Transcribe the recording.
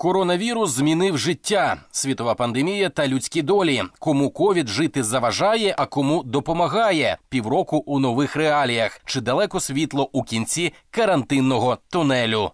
Коронавірус змінив життя, світова пандемія та людські долі. Кому ковід жити заважає, а кому допомагає півроку у нових реаліях. Чи далеко світло у кінці карантинного тунелю?